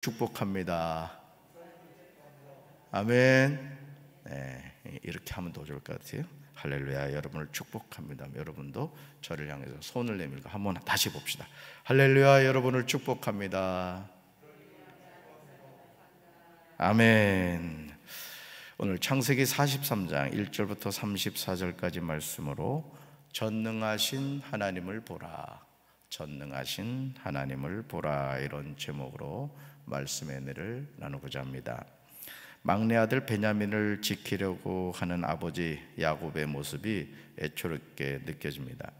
축복합니다. 아멘. 네, 이렇게 하면 더 좋을 것 같아요. 할렐루야, 여러분을 축복합니다. 여러분도 저를 향해서 손을 내밀고 한번 다시 봅시다. 할렐루야, 여러분을 축복합니다. 아멘. 오늘 창세기 43장 1절부터 34절까지 말씀으로 전능하신 하나님을 보라. 전능하신 하나님을 보라 이런 제목으로 말씀의 은혜를 나누고자 합니다. 막내 아들 베냐민을 지키려고 하는 아버지 야곱의 모습이 애초롭게 느껴집니다.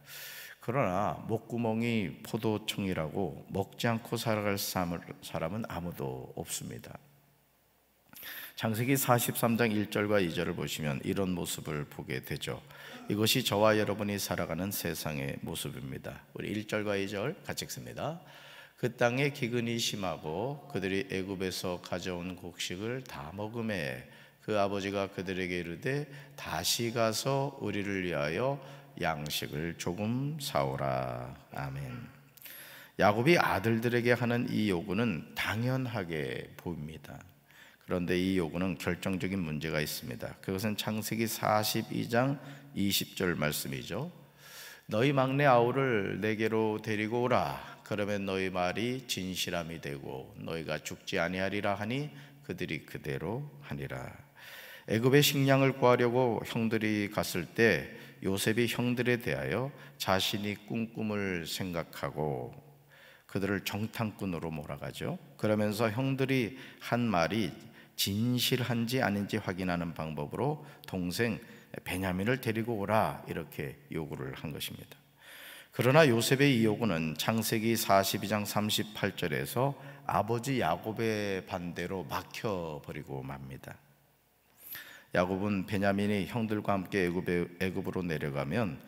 그러나 목구멍이 포도청이라고 먹지 않고 살아갈 사람은 아무도 없습니다. 장세기 43장 1절과 2절을 보시면 이런 모습을 보게 되죠. 이것이 저와 여러분이 살아가는 세상의 모습입니다. 우리 1절과 2절 같이 읽습니다. 그 땅에 기근이 심하고 그들이 애굽에서 가져온 곡식을 다 먹음에 그 아버지가 그들에게 이르되 다시 가서 우리를 위하여 양식을 조금 사오라. 아멘. 야곱이 아들들에게 하는 이 요구는 당연하게 보입니다. 그런데 이 요구는 결정적인 문제가 있습니다. 그것은 창세기 42장 20절 말씀이죠. 너희 막내 아우를 내게로 데리고 오라. 그러면 너희 말이 진실함이 되고 너희가 죽지 아니하리라 하니 그들이 그대로 하니라. 애굽의 식량을 구하려고 형들이 갔을 때 요셉이 형들에 대하여 자신이 꾼 꿈을 생각하고 그들을 정탐꾼으로 몰아가죠. 그러면서 형들이 한 말이 진실한지 아닌지 확인하는 방법으로 동생 베냐민을 데리고 오라 이렇게 요구를 한 것입니다. 그러나 요셉의 이 요구는 창세기 42장 38절에서 아버지 야곱의 반대로 막혀 버리고 맙니다. 야곱은 베냐민이 형들과 함께 애굽에, 애굽으로 내려가면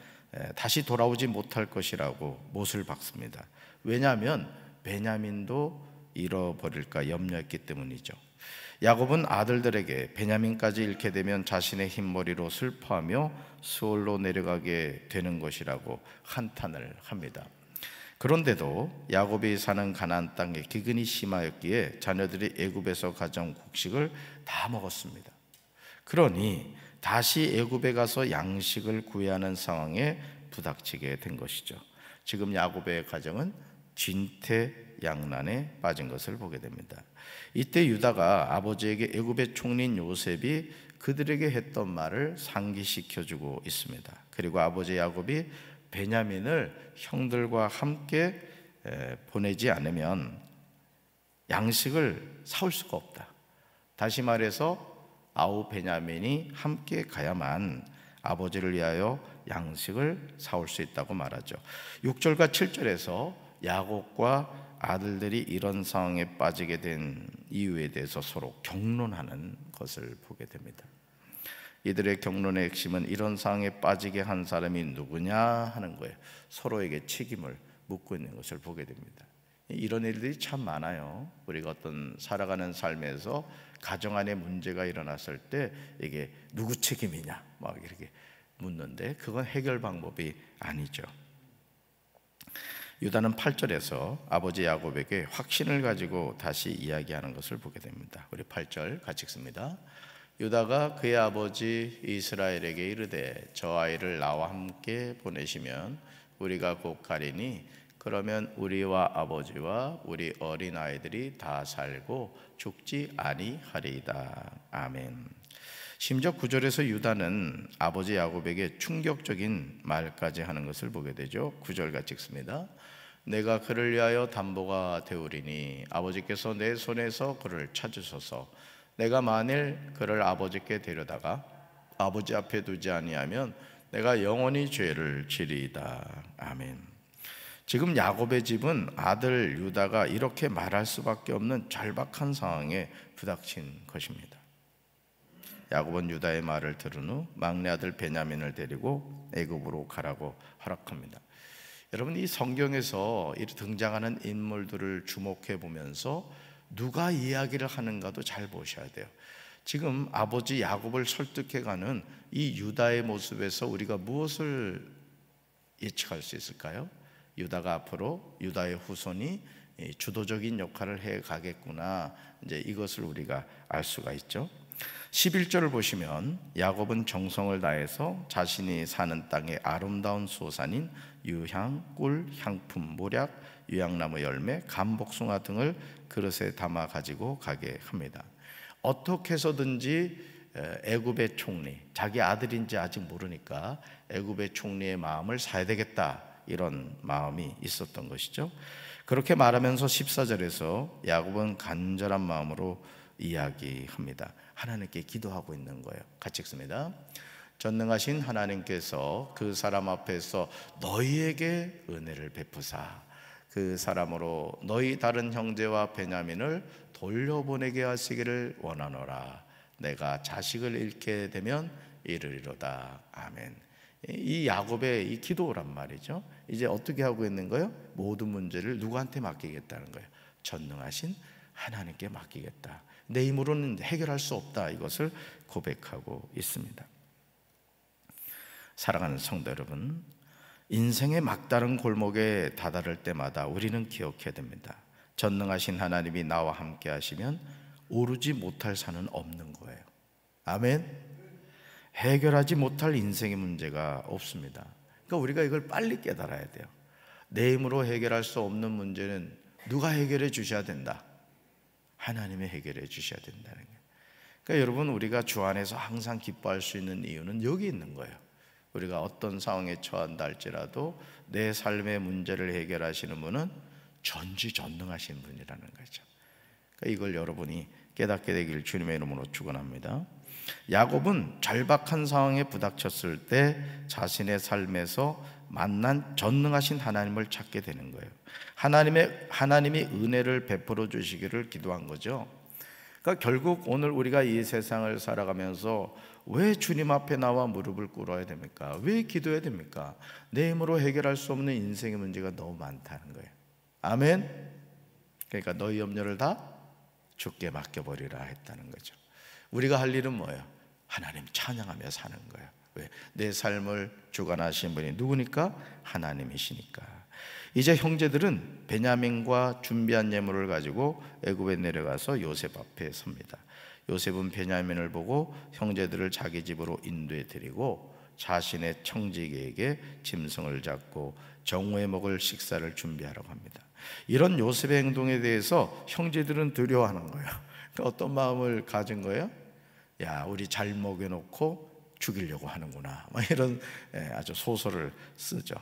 다시 돌아오지 못할 것이라고 못을 박습니다. 왜냐하면 베냐민도 잃어버릴까 염려했기 때문이죠. 야곱은 아들들에게 베냐민까지 잃게 되면 자신의 흰머리로 슬퍼하며 수월로 내려가게 되는 것이라고 한탄을 합니다. 그런데도 야곱이 사는 가나 땅에 기근이 심하였기에 자녀들이 애굽에서 가져온 곡식을 다 먹었습니다. 그러니 다시 애굽에 가서 양식을 구해야 하는 상황에 부닥치게 된 것이죠. 지금 야곱의 가정은 진퇴양난에 빠진 것을 보게 됩니다. 이때 유다가 아버지에게 애굽의 총리인 요셉이 그들에게 했던 말을 상기시켜 주고 있습니다. 그리고 아버지 야곱이 베냐민을 형들과 함께 보내지 않으면 양식을 사올 수가 없다. 다시 말해서 아우 베냐민이 함께 가야만 아버지를 위하여 양식을 사올 수 있다고 말하죠. 6절과 7절에서 야곱과 아들들이 이런 상황에 빠지게 된 이유에 대해서 서로 경론하는 것을 보게 됩니다. 이들의 경론의 핵심은 이런 상황에 빠지게 한 사람이 누구냐 하는 거예요. 서로에게 책임을 묻고 있는 것을 보게 됩니다. 이런 일들이 참 많아요. 우리가 어떤 살아가는 삶에서 가정 안에 문제가 일어났을 때 이게 누구 책임이냐 막 이렇게 묻는데 그건 해결 방법이 아니죠. 유다는 8절에서 아버지 야곱에게 확신을 가지고 다시 이야기하는 것을 보게 됩니다. 우리 8절 같이 읽습니다. 유다가 그의 아버지 이스라엘에게 이르되 저 아이를 나와 함께 보내시면 우리가 곧 가리니 그러면 우리와 아버지와 우리 어린 아이들이 다 살고 죽지 아니하리이다. 아멘. 심지어 구절에서 유다는 아버지 야곱에게 충격적인 말까지 하는 것을 보게 되죠. 구절 같이 읽습니다. 내가 그를 위하여 담보가 되오리니 아버지께서 내 손에서 그를 찾으소서 내가 만일 그를 아버지께 데려다가 아버지 앞에 두지 아니하면 내가 영원히 죄를 지리이다 아멘 지금 야곱의 집은 아들 유다가 이렇게 말할 수밖에 없는 절박한 상황에 부닥친 것입니다 야곱은 유다의 말을 들은 후 막내 아들 베냐민을 데리고 애굽으로 가라고 허락합니다 여러분 이 성경에서 등장하는 인물들을 주목해 보면서 누가 이야기를 하는가도 잘 보셔야 돼요. 지금 아버지 야곱을 설득해 가는 이 유다의 모습에서 우리가 무엇을 예측할 수 있을까요? 유다가 앞으로 유다의 후손이 주도적인 역할을 해 가겠구나. 이제 이것을 우리가 알 수가 있죠. 11절을 보시면 야곱은 정성을 다해서 자신이 사는 땅의 아름다운 수호산인 유향, 꿀, 향품, 모략, 유향나무 열매, 감복숭아 등을 그릇에 담아 가지고 가게 합니다. 어떻게 해서든지 애굽의 총리, 자기 아들인지 아직 모르니까 애굽의 총리의 마음을 사야 되겠다 이런 마음이 있었던 것이죠. 그렇게 말하면서 14절에서 야곱은 간절한 마음으로 이야기합니다. 하나님께 기도하고 있는 거예요. 같이 읽습니다. 전능하신 하나님께서 그 사람 앞에서 너희에게 은혜를 베푸사 그 사람으로 너희 다른 형제와 베냐민을 돌려보내게 하시기를 원하노라. 내가 자식을 잃게 되면 이르리로다. 아멘. 이 야곱의 이 기도란 말이죠. 이제 어떻게 하고 있는 거예요? 모든 문제를 누구한테 맡기겠다는 거예요. 전능하신 하나님께 맡기겠다. 내 힘으로는 해결할 수 없다 이것을 고백하고 있습니다. 사랑하는 성도 여러분, 인생의 막다른 골목에 다다를 때마다 우리는 기억해야 됩니다. 전능하신 하나님이 나와 함께 하시면 오르지 못할 산은 없는 거예요. 아멘. 해결하지 못할 인생의 문제가 없습니다. 그러니까 우리가 이걸 빨리 깨달아야 돼요. 내 힘으로 해결할 수 없는 문제는 누가 해결해 주셔야 된다. 하나님이 해결해 주셔야 된다는 거예요. 그러니까 여러분 우리가 주 안에서 항상 기뻐할 수 있는 이유는 여기 있는 거예요. 우리가 어떤 상황에 처한다 할지라도 내 삶의 문제를 해결하시는 분은 전지전능하신 분이라는 거죠. 그러니까 이걸 여러분이 깨닫게 되길 주님의 이름으로 축원합니다. 야곱은 절박한 상황에 부닥쳤을 때 자신의 삶에서 만난 전능하신 하나님을 찾게 되는 거예요. 하나님의 하나님이 은혜를 베풀어 주시기를 기도한 거죠. 그러니까 결국 오늘 우리가 이 세상을 살아가면서 왜 주님 앞에 나와 무릎을 꿇어야 됩니까? 왜 기도해야 됩니까? 내 힘으로 해결할 수 없는 인생의 문제가 너무 많다는 거예요. 아멘. 그러니까 너희 염려를 다 주께 맡겨 버리라 했다는 거죠. 우리가 할 일은 뭐예요? 하나님 찬양하며 사는 거예요. 왜? 내 삶을 주관하신 분이 누구니까? 하나님이시니까. 이제 형제들은 베냐민과 준비한 예물을 가지고 애굽에 내려가서 요셉 앞에 섭니다. 요셉은 베냐민을 보고 형제들을 자기 집으로 인도해 드리고 자신의 청지기에게 짐승을 잡고 정오에 먹을 식사를 준비하라고 합니다. 이런 요셉의 행동에 대해서 형제들은 두려워하는 거예요. 어떤 마음을 가진 거예요? 야, 우리 잘 먹여놓고 죽이려고 하는구나. 뭐 이런 예, 아주 소설을 쓰죠.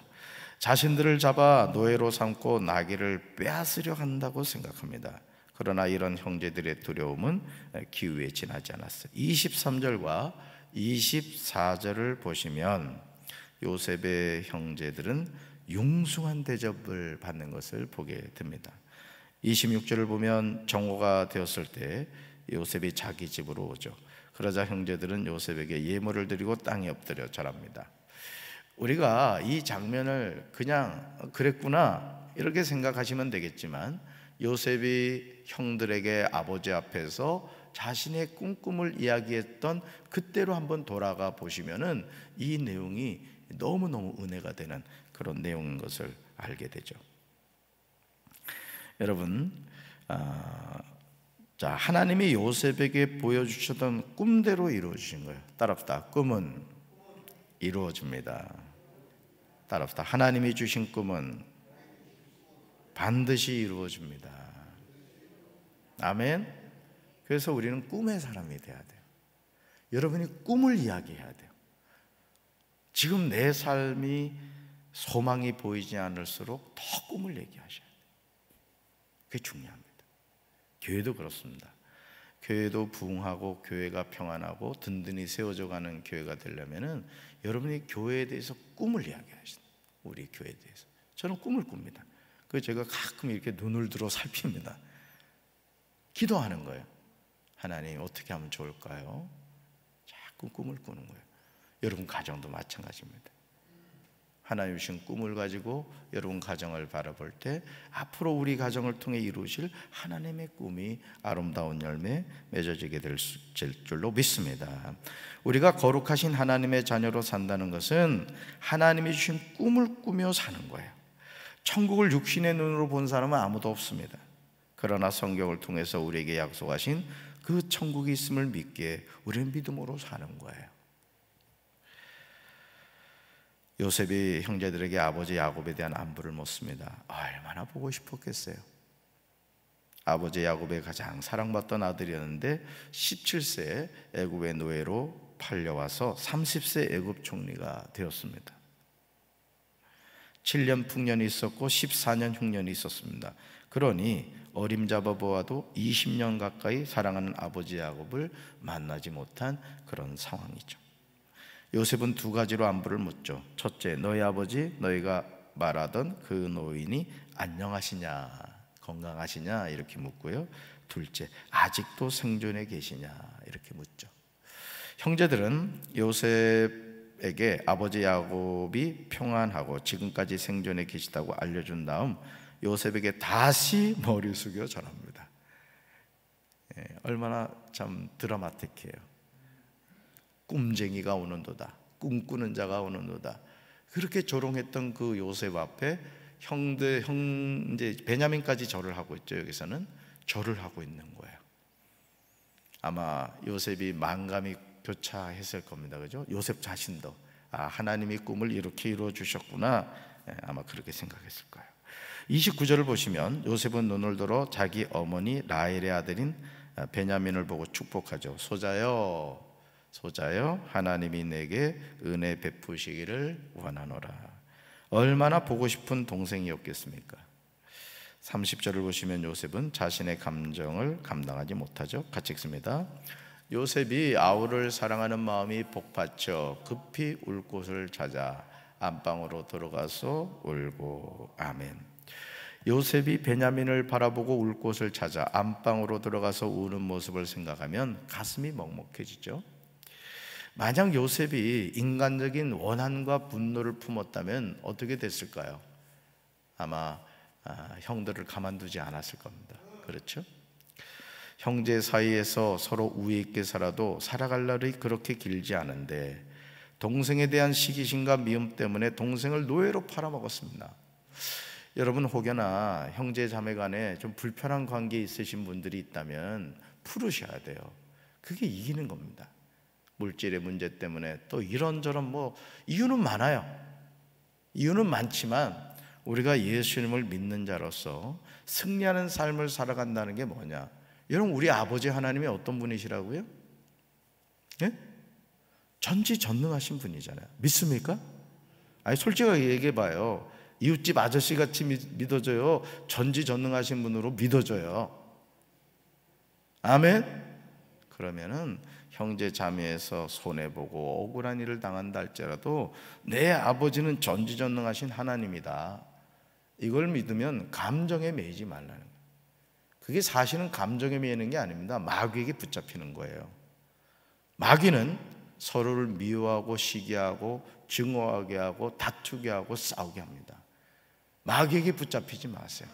자신들을 잡아 노예로 삼고 나귀를 빼앗으려 한다고 생각합니다. 그러나 이런 형제들의 두려움은 예, 기우에 지나지 않았어요. 23절과 24절을 보시면 요셉의 형제들은 융숭한 대접을 받는 것을 보게 됩니다. 26절을 보면 정오가 되었을 때 요셉이 자기 집으로 오죠. 그러자 형제들은 요셉에게 예물을 드리고 땅에 엎드려 절합니다. 우리가 이 장면을 그냥 그랬구나 이렇게 생각하시면 되겠지만 요셉이 형들에게 아버지 앞에서 자신의 꿈꿈을 이야기했던 그때로 한번 돌아가 보시면은 이 내용이 너무너무 은혜가 되는 그런 내용인 것을 알게 되죠. 여러분, 아, 자, 하나님이 요셉에게 보여주셨던 꿈대로 이루어지신 거예요. 따라합시다. 꿈은 이루어집니다. 따라합시다. 하나님이 주신 꿈은 반드시 이루어집니다. 아멘. 그래서 우리는 꿈의 사람이 돼야 돼요. 여러분이 꿈을 이야기해야 돼요. 지금 내 삶이 소망이 보이지 않을수록 더 꿈을 얘기하셔야 돼요. 그게 중요합니다. 교회도 그렇습니다. 교회도 부흥하고 교회가 평안하고 든든히 세워져 가는 교회가 되려면은 여러분이 교회에 대해서 꿈을 이야기하시 우리 교회에 대해서 저는 꿈을 꿉니다. 그 제가 가끔 이렇게 눈을 들어 살핍니다. 기도하는 거예요. 하나님 어떻게 하면 좋을까요? 자꾸 꿈을 꾸는 거예요. 여러분 가정도 마찬가지입니다. 하나님 주신 꿈을 가지고 여러분 가정을 바라볼 때 앞으로 우리 가정을 통해 이루실 하나님의 꿈이 아름다운 열매 맺어지게 될 줄로 믿습니다. 우리가 거룩하신 하나님의 자녀로 산다는 것은 하나님이 주신 꿈을 꾸며 사는 거예요. 천국을 육신의 눈으로 본 사람은 아무도 없습니다. 그러나 성경을 통해서 우리에게 약속하신 그 천국이 있음을 믿기 우리는 믿음으로 사는 거예요. 요셉이 형제들에게 아버지 야곱에 대한 안부를 묻습니다. 얼마나 보고 싶었겠어요. 아버지 야곱의 가장 사랑받던 아들이었는데 17세 애굽의 노예로 팔려와서 30세 애굽 총리가 되었습니다. 7년 풍년이 있었고 14년 흉년이 있었습니다. 그러니 어림잡아 보아도 20년 가까이 사랑하는 아버지 야곱을 만나지 못한 그런 상황이죠. 요셉은 두 가지로 안부를 묻죠. 첫째, 너희 아버지 너희가 말하던 그 노인이 안녕하시냐, 건강하시냐 이렇게 묻고요. 둘째, 아직도 생존해 계시냐 이렇게 묻죠. 형제들은 요셉에게 아버지 야곱이 평안하고 지금까지 생존해 계시다고 알려준 다음 요셉에게 다시 머리 숙여 전합니다. 예, 얼마나 참 드라마틱해요. 꿈쟁이가 오는도다. 꿈꾸는 자가 오는도다. 그렇게 조롱했던 그 요셉 앞에 형들 형 이제 베냐민까지 절을 하고 있죠. 여기서는 절을 하고 있는 거예요. 아마 요셉이 만감이 교차했을 겁니다. 그죠? 요셉 자신도 아, 하나님이 꿈을 이렇게 이루어 주셨구나. 예, 아마 그렇게 생각했을 거예요. 29절을 보시면 요셉은 눈을 들어 자기 어머니 라헬의 아들인 아, 베냐민을 보고 축복하죠. 소자여 소자여 하나님이 내게 은혜 베푸시기를 원하노라. 얼마나 보고 싶은 동생이었겠습니까? 30절을 보시면 요셉은 자신의 감정을 감당하지 못하죠. 같이 읽습니다. 요셉이 아우를 사랑하는 마음이 복받쳐 급히 울 곳을 찾아 안방으로 들어가서 울고 아멘. 요셉이 베냐민을 바라보고 울 곳을 찾아 안방으로 들어가서 우는 모습을 생각하면 가슴이 먹먹해지죠. 만약 요셉이 인간적인 원한과 분노를 품었다면 어떻게 됐을까요? 아마 아, 형들을 가만두지 않았을 겁니다. 그렇죠? 형제 사이에서 서로 우애 있게 살아도 살아갈 날이 그렇게 길지 않은데 동생에 대한 시기심과 미움 때문에 동생을 노예로 팔아먹었습니다. 여러분 혹여나 형제 자매 간에 좀 불편한 관계 있으신 분들이 있다면 풀으셔야 돼요. 그게 이기는 겁니다. 물질의 문제 때문에 또 이런저런 뭐 이유는 많아요. 이유는 많지만 우리가 예수님을 믿는 자로서 승리하는 삶을 살아간다는 게 뭐냐? 여러분 우리 아버지 하나님이 어떤 분이시라고요? 예? 전지전능하신 분이잖아요. 믿습니까? 아니 솔직하게 얘기해 봐요. 이웃집 아저씨 같이 믿어줘요. 전지전능하신 분으로 믿어줘요. 아멘. 그러면은 형제 자매에서 손해 보고 억울한 일을 당한다 할지라도 내 아버지는 전지전능하신 하나님이다. 이걸 믿으면 감정에 매이지 말라는 거예요. 그게 사실은 감정에 매이는 게 아닙니다. 마귀에게 붙잡히는 거예요. 마귀는 서로를 미워하고 시기하고 증오하게 하고 다투게 하고 싸우게 합니다. 마귀에게 붙잡히지 마세요.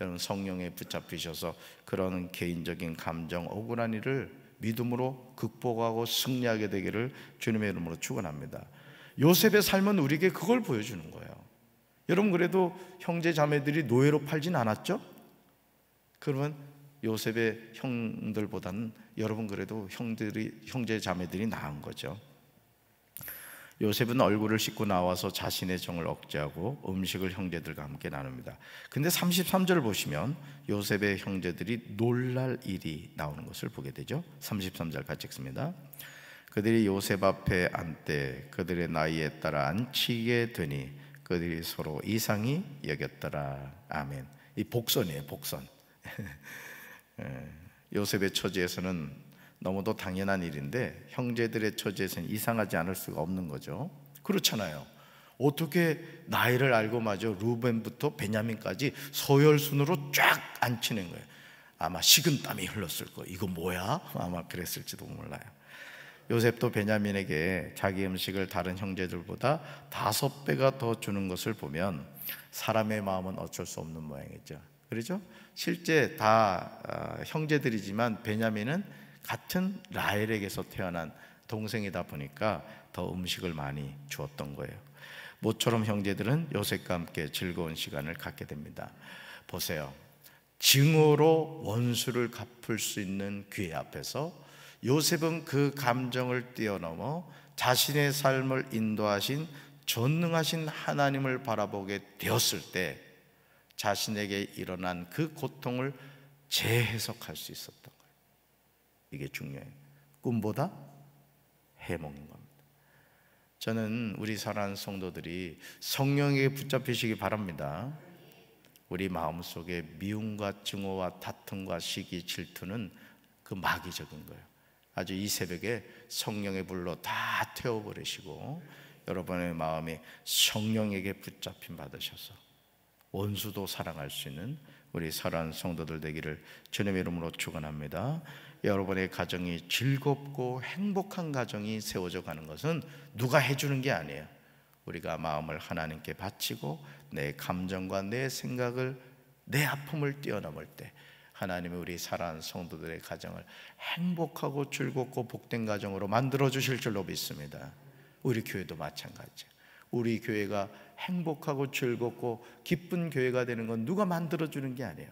여러분 성령에 붙잡히셔서 그런 개인적인 감정 억울한 일을 믿음으로 극복하고 승리하게 되기를 주님의 이름으로 축원합니다. 요셉의 삶은 우리에게 그걸 보여주는 거예요. 여러분 그래도 형제 자매들이 노예로 팔진 않았죠? 그러면 요셉의 형들보다는 여러분 그래도 형들이 형제 자매들이 나은 거죠. 요셉은 얼굴을 씻고 나와서 자신의 정을 억제하고 음식을 형제들과 함께 나눕니다. 근데 33절을 보시면 요셉의 형제들이 놀랄 일이 나오는 것을 보게 되죠. 33절 같이 읽습니다. 그들이 요셉 앞에 앉되 그들의 나이에 따라 앉히게 되니 그들이 서로 이상히 여겼더라. 아멘. 이 복선이에요, 복선. 예, 요셉의 처지에서는 너무도 당연한 일인데 형제들의 처지에서는 이상하지 않을 수가 없는 거죠. 그렇잖아요. 어떻게 나이를 알고 마저 루벤부터 베냐민까지 서열순으로 쫙 앉히는 거예요. 아마 식은 땀이 흘렀을 거. 예요 이거 뭐야? 아마 그랬을지도 몰라요. 요셉도 베냐민에게 자기 음식을 다른 형제들보다 다섯 배가 더 주는 것을 보면 사람의 마음은 어쩔 수 없는 모양이죠. 그렇죠? 실제 다 어, 형제들이지만 베냐민은 같은 라헬에게서 태어난 동생이다 보니까 더 음식을 많이 주었던 거예요. 모처럼 형제들은 요셉과 함께 즐거운 시간을 갖게 됩니다. 보세요. 증오로 원수를 갚을 수 있는 기회 앞에서 요셉은 그 감정을 뛰어넘어 자신의 삶을 인도하신 전능하신 하나님을 바라보게 되었을 때 자신에게 일어난 그 고통을 재해석할 수 있었던 이게 중요해요. 꿈보다 해몽인 겁니다. 저는 우리 사랑하는 성도들이 성령에 붙잡히시기 바랍니다. 우리 마음속에 미움과 증오와 다툼과 시기 질투는 그 마귀적인 거예요. 아주 이 새벽에 성령의 불로 다 태워버리시고 여러분의 마음이 성령에게 붙잡힘 받으셔서 원수도 사랑할 수 있는 우리 사랑하는 성도들 되기를 주님의 이름으로 축원합니다. 여러분의 가정이 즐겁고 행복한 가정이 세워져 가는 것은 누가 해주는 게 아니에요. 우리가 마음을 하나님께 바치고 내 감정과 내 생각을 내 아픔을 뛰어넘을 때 하나님이 우리 사랑하는 성도들의 가정을 행복하고 즐겁고 복된 가정으로 만들어 주실 줄로 믿습니다. 우리 교회도 마찬가지예요. 우리 교회가 행복하고 즐겁고 기쁜 교회가 되는 건 누가 만들어 주는 게 아니에요.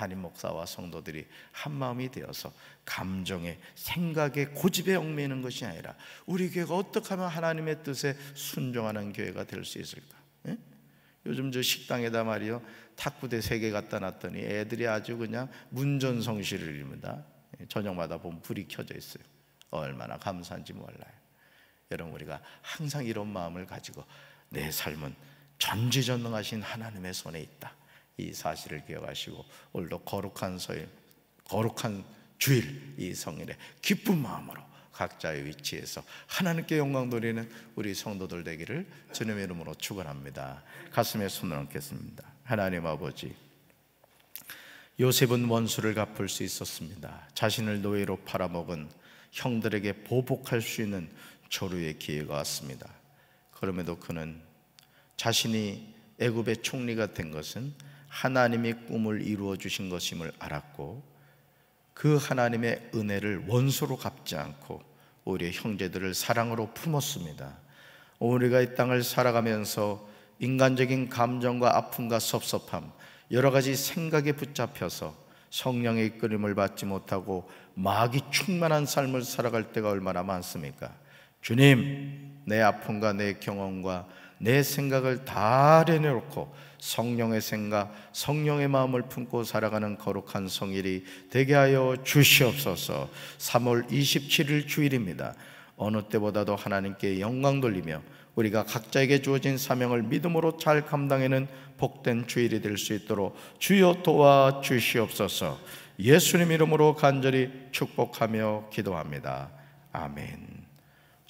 담임 목사와 성도들이 한 마음이 되어서 감정의 생각에 고집에 얽매이는 것이 아니라 우리 교회가 어떻게 하면 하나님의 뜻에 순종하는 교회가 될 수 있을까? 예? 요즘 저 식당에다 말이요 탁구대 세 개 갖다 놨더니 애들이 아주 그냥 문전성시를 입니다. 예, 저녁마다 보면 불이 켜져 있어요. 얼마나 감사한지 몰라요. 여러분 우리가 항상 이런 마음을 가지고 내 삶은 전지전능하신 하나님의 손에 있다. 이 사실을 기억하시고 오늘도 거룩한 소일, 거룩한 주일 이 성일에 기쁜 마음으로 각자의 위치에서 하나님께 영광 돌리는 우리 성도들 되기를 주님의 이름으로 축원합니다. 가슴에 손을 얹겠습니다. 하나님 아버지 요셉은 원수를 갚을 수 있었습니다. 자신을 노예로 팔아먹은 형들에게 보복할 수 있는 조류의 기회가 왔습니다. 그럼에도 그는 자신이 애굽의 총리가 된 것은 하나님이 꿈을 이루어 주신 것임을 알았고 그 하나님의 은혜를 원수로 갚지 않고 우리의 형제들을 사랑으로 품었습니다. 우리가 이 땅을 살아가면서 인간적인 감정과 아픔과 섭섭함, 여러 가지 생각에 붙잡혀서 성령의 이끌림을 받지 못하고 마귀 충만한 삶을 살아갈 때가 얼마나 많습니까? 주님, 내 아픔과 내 경험과 내 생각을 다 내놓고 성령의 생각, 성령의 마음을 품고 살아가는 거룩한 성일이 되게 하여 주시옵소서. 3월 27일 주일입니다. 어느 때보다도 하나님께 영광 돌리며 우리가 각자에게 주어진 사명을 믿음으로 잘 감당하는 복된 주일이 될 수 있도록 주여 도와 주시옵소서. 예수님 이름으로 간절히 축복하며 기도합니다. 아멘.